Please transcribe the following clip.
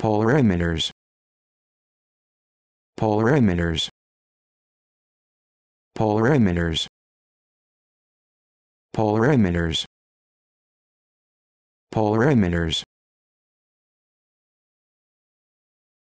polar emitters polar emitters polar emitters polar emitters polar emitters